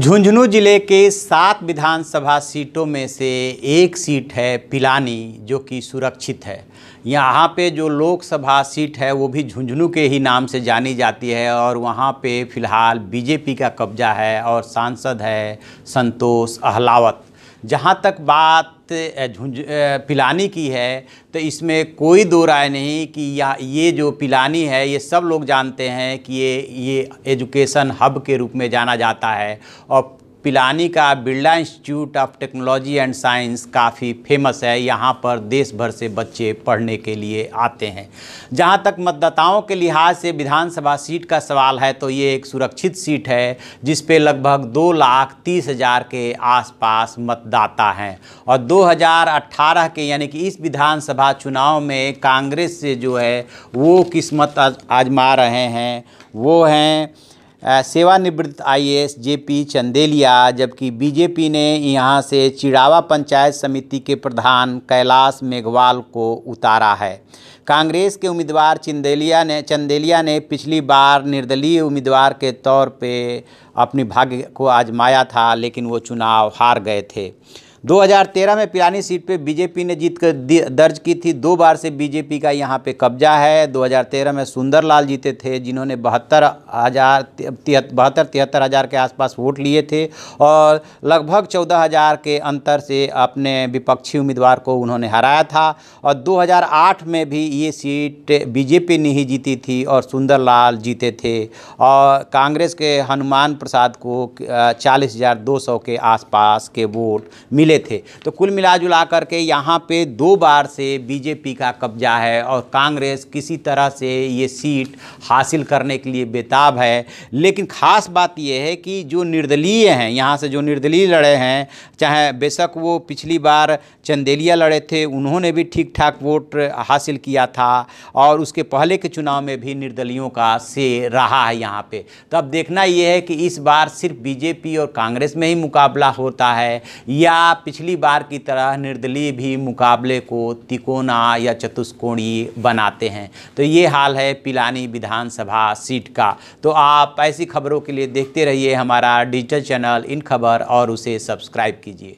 झुंझुनू जिले के सात विधानसभा सीटों में से एक सीट है पिलानी जो कि सुरक्षित है यहाँ पे जो लोकसभा सीट है वो भी झुंझुनू के ही नाम से जानी जाती है और वहाँ पे फ़िलहाल बीजेपी का कब्जा है और सांसद है संतोष अहलावत जहाँ तक बात झुंझ पिलानी की है तो इसमें कोई दो राय नहीं कि यह ये जो पिलानी है ये सब लोग जानते हैं कि ये ये एजुकेशन हब के रूप में जाना जाता है और पिलानी का Birla institute of technology and science काफ़ी फेमस है यहाँ पर देश भर से बच्चे पढ़ने के लिए आते हैं जहाँ तक मतदाताओं के लिहाज से विधानसभा सीट का सवाल है तो ये एक सुरक्षित सीट है जिस पे लगभग दो लाख तीस हज़ार के आसपास मतदाता हैं और 2018 के यानी कि इस विधानसभा चुनाव में कांग्रेस से जो है वो किस्मत आजमा रहे हैं वो हैं सेवानिवृत्त आई जे जेपी चंदेलिया जबकि बीजेपी ने यहां से चिड़ावा पंचायत समिति के प्रधान कैलाश मेघवाल को उतारा है कांग्रेस के उम्मीदवार चंदेलिया ने चंदेलिया ने पिछली बार निर्दलीय उम्मीदवार के तौर पे अपने भाग्य को आजमाया था लेकिन वो चुनाव हार गए थे 2013 में पिरानी सीट पे बीजेपी ने जीत कर दर्ज की थी दो बार से बीजेपी का यहाँ पे कब्जा है 2013 में सुंदरलाल जीते थे जिन्होंने बहत्तर हज़ार बहत्तर तिहत्तर हज़ार के आसपास वोट लिए थे और लगभग चौदह हज़ार के अंतर से अपने विपक्षी उम्मीदवार को उन्होंने हराया था और 2008 में भी ये सीट बीजेपी ने ही जीती थी और सुंदरलाल जीते थे और कांग्रेस के हनुमान प्रसाद को चालीस के आसपास के वोट मिले मिले थे तो कुल मिला जुला करके यहाँ पे दो बार से बीजेपी का कब्जा है और कांग्रेस किसी तरह से ये सीट हासिल करने के लिए बेताब है लेकिन ख़ास बात यह है कि जो निर्दलीय हैं यहाँ से जो निर्दलीय लड़े हैं चाहे बेशक वो पिछली बार चंदेलिया लड़े थे उन्होंने भी ठीक ठाक वोट हासिल किया था और उसके पहले के चुनाव में भी निर्दलियों का से रहा है यहाँ पे तो अब देखना यह है कि इस बार सिर्फ बीजेपी और कांग्रेस में ही मुकाबला होता है या पिछली बार की तरह निर्दलीय भी मुकाबले को तिकोना या चतुष्कोणीय बनाते हैं तो ये हाल है पिलानी विधानसभा सीट का तो आप ऐसी खबरों के लिए देखते रहिए हमारा डिजिटल चैनल इन खबर और उसे सब्सक्राइब कीजिए